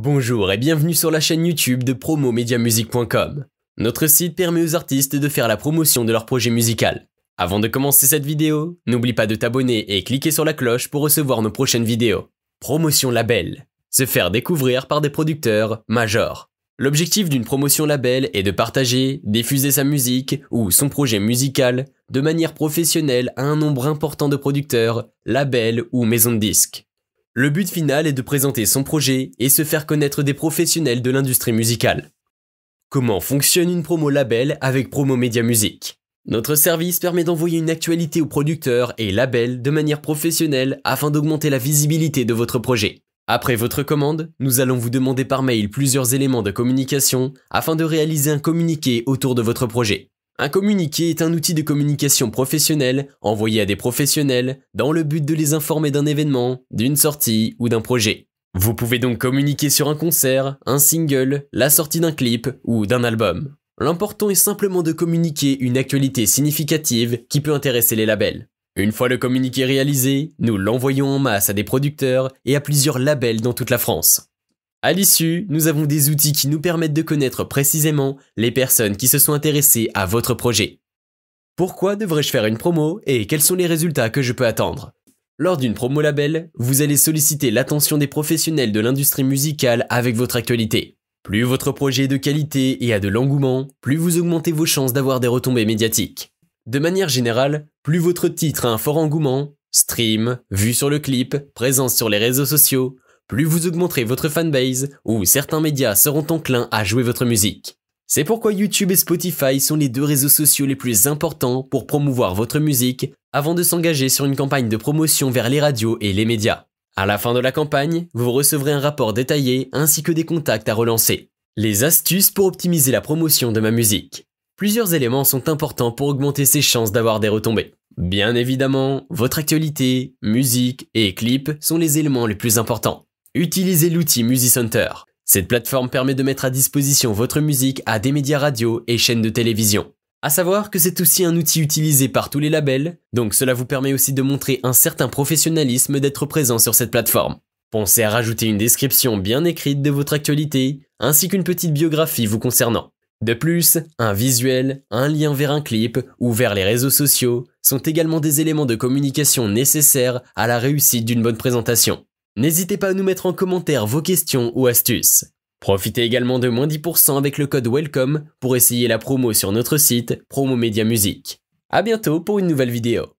Bonjour et bienvenue sur la chaîne YouTube de promomediamusic.com. Notre site permet aux artistes de faire la promotion de leur projet musical. Avant de commencer cette vidéo, n'oublie pas de t'abonner et cliquer sur la cloche pour recevoir nos prochaines vidéos. Promotion label. Se faire découvrir par des producteurs majors. L'objectif d'une promotion label est de partager, diffuser sa musique ou son projet musical de manière professionnelle à un nombre important de producteurs, labels ou maisons de disques. Le but final est de présenter son projet et se faire connaître des professionnels de l'industrie musicale. Comment fonctionne une promo label avec Promo Media Music Notre service permet d'envoyer une actualité aux producteurs et labels de manière professionnelle afin d'augmenter la visibilité de votre projet. Après votre commande, nous allons vous demander par mail plusieurs éléments de communication afin de réaliser un communiqué autour de votre projet. Un communiqué est un outil de communication professionnelle envoyé à des professionnels dans le but de les informer d'un événement, d'une sortie ou d'un projet. Vous pouvez donc communiquer sur un concert, un single, la sortie d'un clip ou d'un album. L'important est simplement de communiquer une actualité significative qui peut intéresser les labels. Une fois le communiqué réalisé, nous l'envoyons en masse à des producteurs et à plusieurs labels dans toute la France. À l'issue, nous avons des outils qui nous permettent de connaître précisément les personnes qui se sont intéressées à votre projet. Pourquoi devrais-je faire une promo et quels sont les résultats que je peux attendre Lors d'une promo label, vous allez solliciter l'attention des professionnels de l'industrie musicale avec votre actualité. Plus votre projet est de qualité et a de l'engouement, plus vous augmentez vos chances d'avoir des retombées médiatiques. De manière générale, plus votre titre a un fort engouement, stream, vue sur le clip, présence sur les réseaux sociaux, plus vous augmenterez votre fanbase ou certains médias seront enclins à jouer votre musique. C'est pourquoi YouTube et Spotify sont les deux réseaux sociaux les plus importants pour promouvoir votre musique avant de s'engager sur une campagne de promotion vers les radios et les médias. À la fin de la campagne, vous recevrez un rapport détaillé ainsi que des contacts à relancer. Les astuces pour optimiser la promotion de ma musique. Plusieurs éléments sont importants pour augmenter ses chances d'avoir des retombées. Bien évidemment, votre actualité, musique et clips sont les éléments les plus importants utilisez l'outil MusiCenter. Cette plateforme permet de mettre à disposition votre musique à des médias radio et chaînes de télévision. À savoir que c'est aussi un outil utilisé par tous les labels, donc cela vous permet aussi de montrer un certain professionnalisme d'être présent sur cette plateforme. Pensez à rajouter une description bien écrite de votre actualité, ainsi qu'une petite biographie vous concernant. De plus, un visuel, un lien vers un clip ou vers les réseaux sociaux sont également des éléments de communication nécessaires à la réussite d'une bonne présentation. N'hésitez pas à nous mettre en commentaire vos questions ou astuces. Profitez également de moins 10% avec le code WELCOME pour essayer la promo sur notre site Promo Média Musique. A bientôt pour une nouvelle vidéo.